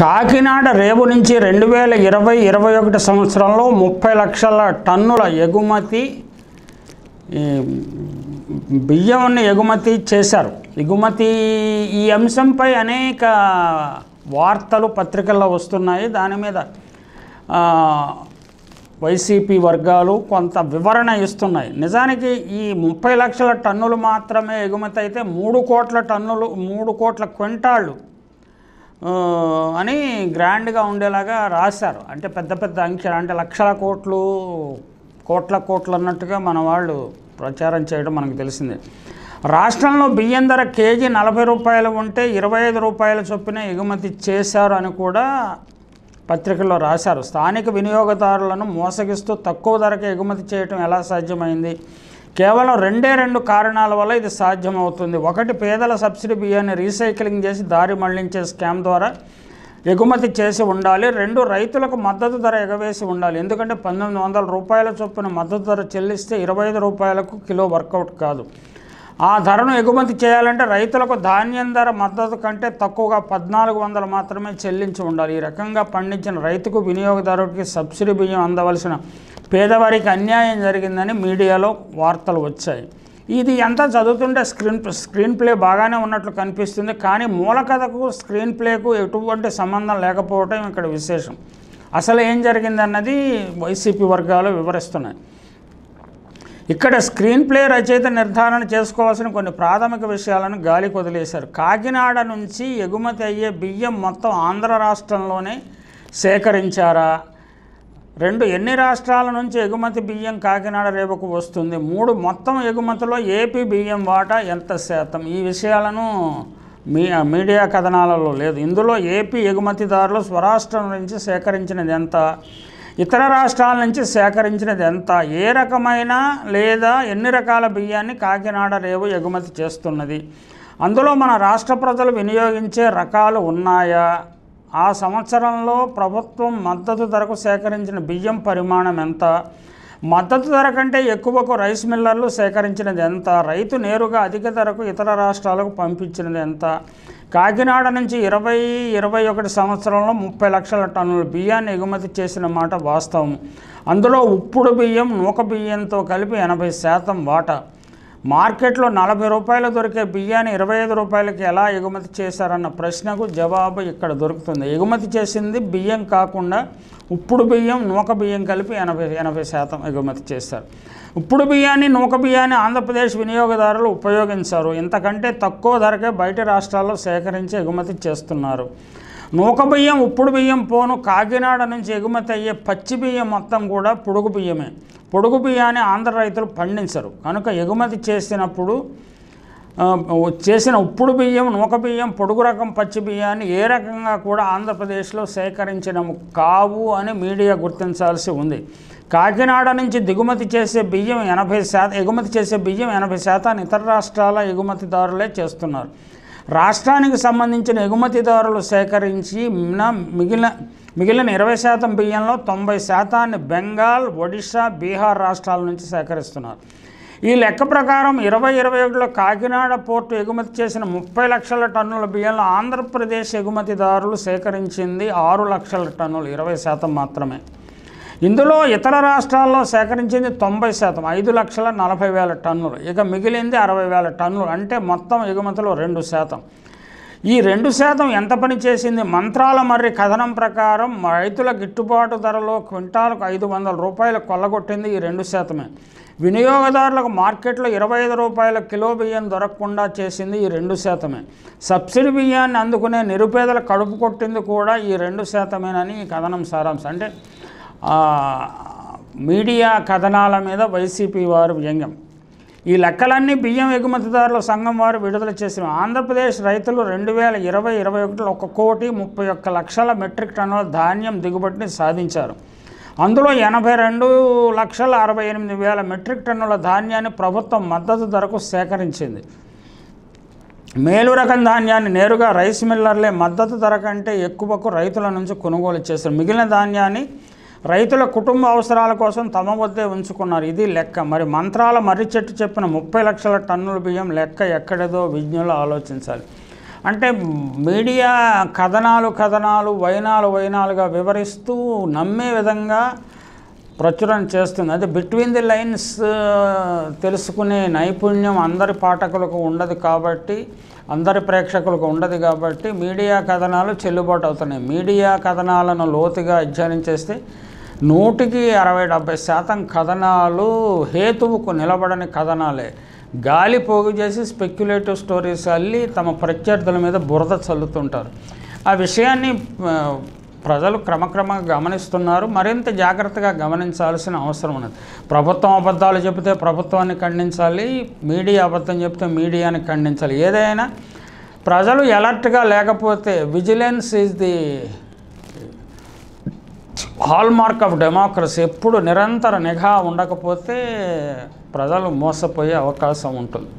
కాకినాడ రేపు నుంచి రెండు వేల ఇరవై ఇరవై ఒకటి సంవత్సరంలో ముప్పై లక్షల టన్నుల ఎగుమతి బియ్యం ఎగుమతి చేశారు ఎగుమతి ఈ అంశంపై అనేక వార్తలు పత్రికల్లో వస్తున్నాయి దాని మీద వైసీపీ వర్గాలు కొంత వివరణ ఇస్తున్నాయి నిజానికి ఈ ముప్పై లక్షల టన్నులు మాత్రమే ఎగుమతి అయితే మూడు కోట్ల టన్నులు మూడు కోట్ల క్వింటాళ్ళు అని గ్రాండ్గా ఉండేలాగా రాశారు అంటే పెద్ద పెద్ద అంకెలు అంటే లక్షల కోట్లు కోట్ల కోట్లు అన్నట్టుగా మన వాళ్ళు ప్రచారం చేయడం మనకు తెలిసిందే రాష్ట్రంలో బియ్యం ధర కేజీ నలభై రూపాయలు ఉంటే ఇరవై ఐదు రూపాయల చొప్పున ఎగుమతి చేశారు అని కూడా పత్రికల్లో రాశారు స్థానిక వినియోగదారులను మోసగిస్తూ తక్కువ ధరకు ఎగుమతి చేయటం ఎలా సాధ్యమైంది కేవలం రెండే రెండు కారణాల వల్ల ఇది సాధ్యమవుతుంది ఒకటి పేదల సబ్సిడీ బియ్యాన్ని రీసైక్లింగ్ చేసి దారి మళ్లించే స్కామ్ ద్వారా ఎగుమతి చేసి ఉండాలి రెండు రైతులకు మద్దతు ధర ఎగవేసి ఉండాలి ఎందుకంటే పంతొమ్మిది వందల రూపాయల చొప్పున మద్దతు ధర చెల్లిస్తే ఇరవై ఐదు రూపాయలకు కిలో వర్కౌట్ కాదు ఆ ధరను ఎగుమతి చేయాలంటే రైతులకు ధాన్యం ధర మద్దతు కంటే తక్కువగా పద్నాలుగు వందలు మాత్రమే చెల్లించి ఉండాలి ఈ రకంగా పండించిన రైతుకు వినియోగదారుడికి సబ్సిడీ బియ్యం అందవలసిన పేదవారికి అన్యాయం జరిగిందని మీడియాలో వార్తలు వచ్చాయి ఇది ఎంత చదువుతుంటే స్క్రీన్ స్క్రీన్ ప్లే బాగానే ఉన్నట్లు కనిపిస్తుంది కానీ మూల కథకు స్క్రీన్ ప్లేకు ఎటువంటి సంబంధం లేకపోవటం ఇక్కడ విశేషం అసలు ఏం జరిగిందన్నది వైసీపీ వర్గాలు వివరిస్తున్నాయి ఇక్కడ స్క్రీన్ ప్లే రచయిత నిర్ధారణ చేసుకోవాల్సిన కొన్ని ప్రాథమిక విషయాలను గాలికి వదిలేశారు కాకినాడ నుంచి ఎగుమతి అయ్యే బియ్యం మొత్తం ఆంధ్ర రాష్ట్రంలోనే సేకరించారా రెండు ఎన్ని రాష్ట్రాల నుంచి ఎగుమతి బియ్యం కాకినాడ రేపుకు వస్తుంది మూడు మొత్తం ఎగుమతిలో ఏపీ బియ్యం వాటా ఎంత శాతం ఈ విషయాలను మీ మీడియా కథనాలలో లేదు ఇందులో ఏపీ ఎగుమతిదారులు స్వరాష్ట్రం నుంచి సేకరించినది ఎంత ఇతర రాష్ట్రాల నుంచి సేకరించినది ఎంత ఏ రకమైన లేదా ఎన్ని రకాల బియ్యాన్ని కాకినాడ రేవు ఎగుమతి చేస్తున్నది అందులో మన రాష్ట్ర ప్రజలు వినియోగించే రకాలు ఉన్నాయా ఆ సంవత్సరంలో ప్రభుత్వం మద్దతు ధరకు సేకరించిన బియ్యం పరిమాణం ఎంత మద్దతు ధర కంటే ఎక్కువకు రైస్ మిల్లర్లు సేకరించినది ఎంత రైతు నేరుగా అధిక ధరకు ఇతర రాష్ట్రాలకు పంపించినది ఎంత కాకినాడ నుంచి ఇరవై ఇరవై ఒకటి సంవత్సరంలో ముప్పై లక్షల టన్నుల బియ్యాన్ని ఎగుమతి చేసిన మాట వాస్తవం అందులో ఉప్పుడు బియ్యం నూక బియ్యంతో కలిపి ఎనభై శాతం వాటా మార్కెట్లో నలభై రూపాయలు దొరికే బియ్యాన్ని ఇరవై ఐదు రూపాయలకి ఎలా ఎగుమతి చేశారన్న ప్రశ్నకు జవాబు ఇక్కడ దొరుకుతుంది ఎగుమతి చేసింది బియ్యం కాకుండా ఉప్పుడు బియ్యం నూక బియ్యం కలిపి ఎనభై ఎనభై శాతం ఎగుమతి చేశారు ఉప్పుడు బియ్యాన్ని నూక బియ్యాన్ని ఆంధ్రప్రదేశ్ వినియోగదారులు ఉపయోగించారు ఇంతకంటే తక్కువ ధరకే బయట రాష్ట్రాల్లో సేకరించి ఎగుమతి చేస్తున్నారు నూక బియ్యం ఉప్పుడు బియ్యం పోను కాకినాడ నుంచి ఎగుమతి అయ్యే పచ్చి బియ్యం మొత్తం కూడా పొడుగు బియ్యమే పొడుగు బియ్యాన్ని ఆంధ్ర రైతులు పండించరు కనుక ఎగుమతి చేసినప్పుడు చేసిన ఉప్పుడు బియ్యం నూక బియ్యం పొడుగు రకం పచ్చి బియ్యాన్ని ఏ రకంగా కూడా ఆంధ్రప్రదేశ్లో సేకరించడం కావు అని మీడియా గుర్తించాల్సి ఉంది కాకినాడ నుంచి దిగుమతి చేసే బియ్యం ఎనభై శాతం ఎగుమతి చేసే బియ్యం ఎనభై శాతాన్ని ఇతర రాష్ట్రాల ఎగుమతిదారులే చేస్తున్నారు రాష్ట్రానికి సంబంధించిన ఎగుమతిదారులు సేకరించిన మిగిలిన మిగిలిన ఇరవై శాతం బియ్యంలో తొంభై శాతాన్ని బెంగాల్ ఒడిషా బీహార్ రాష్ట్రాల నుంచి సేకరిస్తున్నారు ఈ లెక్క ప్రకారం ఇరవై ఇరవై ఒకటిలో కాకినాడ పోర్టు ఎగుమతి చేసిన ముప్పై లక్షల టన్నుల బియ్యంలో ఆంధ్రప్రదేశ్ ఎగుమతిదారులు సేకరించింది ఆరు లక్షల టన్నులు ఇరవై శాతం మాత్రమే ఇందులో ఇతర రాష్ట్రాల్లో సేకరించింది తొంభై శాతం ఐదు లక్షల నలభై వేల టన్నులు ఇక మిగిలింది అరవై వేల టన్నులు అంటే మొత్తం ఎగుమతులు రెండు శాతం ఈ రెండు శాతం ఎంత పని చేసింది మంత్రాల మర్రి కథనం ప్రకారం రైతుల గిట్టుబాటు ధరలో క్వింటాలకు ఐదు వందల రూపాయలు కొల్లగొట్టింది ఈ రెండు శాతమే వినియోగదారులకు మార్కెట్లో ఇరవై ఐదు రూపాయల కిలో బియ్యం దొరకకుండా చేసింది ఈ రెండు శాతమే సబ్సిడీ బియ్యాన్ని అందుకునే నిరుపేదల కడుపు కొట్టింది కూడా ఈ రెండు శాతమేనని ఈ కథనం సారాంశం అంటే మీడియా కథనాల మీద వైసీపీ వారు వ్యంగ్యం ఈ లెక్కలన్నీ బియ్యం ఎగుమతిదారుల సంఘం వారు విడుదల చేసిన ఆంధ్రప్రదేశ్ రైతులు రెండు వేల ఇరవై ఇరవై ఒకటిలో ఒక కోటి ముప్పై ఒక్క లక్షల మెట్రిక్ టన్నుల ధాన్యం దిగుబడిని సాధించారు అందులో ఎనభై రెండు లక్షల అరవై ఎనిమిది వేల మెట్రిక్ టన్నుల ధాన్యాన్ని ప్రభుత్వం మద్దతు ధరకు సేకరించింది మేలు రకం ధాన్యాన్ని నేరుగా రైస్ మిల్లర్లే మద్దతు ధర కంటే ఎక్కువకు రైతుల నుంచి కొనుగోలు చేశారు మిగిలిన ధాన్యాన్ని రైతుల కుటుంబ అవసరాల కోసం తమ వద్దే ఉంచుకున్నారు ఇది లెక్క మరి మంత్రాల మర్రి చెట్టు చెప్పిన ముప్పై లక్షల టన్నుల బియ్యం లెక్క ఎక్కడదో విజ్ఞులు ఆలోచించాలి అంటే మీడియా కథనాలు కథనాలు వైనాలు వైనాలుగా వివరిస్తూ నమ్మే విధంగా ప్రచురణ చేస్తుంది అది బిట్వీన్ ది లైన్స్ తెలుసుకునే నైపుణ్యం అందరి పాఠకులకు ఉండదు కాబట్టి అందరి ప్రేక్షకులకు ఉండదు కాబట్టి మీడియా కథనాలు చెల్లుబాటు అవుతున్నాయి మీడియా కథనాలను లోతుగా అధ్యయనం చేస్తే నూటికి అరవై డెబ్బై శాతం కథనాలు హేతువుకు నిలబడని కథనాలే గాలి పోగు చేసి స్పెక్యులేటివ్ స్టోరీస్ అల్లి తమ ప్రత్యర్థుల మీద బురద చల్లుతుంటారు ఆ విషయాన్ని ప్రజలు క్రమక్రమంగా గమనిస్తున్నారు మరింత జాగ్రత్తగా గమనించాల్సిన అవసరం ఉన్నది ప్రభుత్వం అబద్ధాలు చెబితే ప్రభుత్వాన్ని ఖండించాలి మీడియా అబద్ధం చెబితే మీడియాని ఖండించాలి ఏదైనా ప్రజలు ఎలర్ట్గా లేకపోతే vigilance is the hallmark of democracy ఎప్పుడు నిరంతర నిఘా ఉండకపోతే ప్రజలు మోసపోయే అవకాశం ఉంటుంది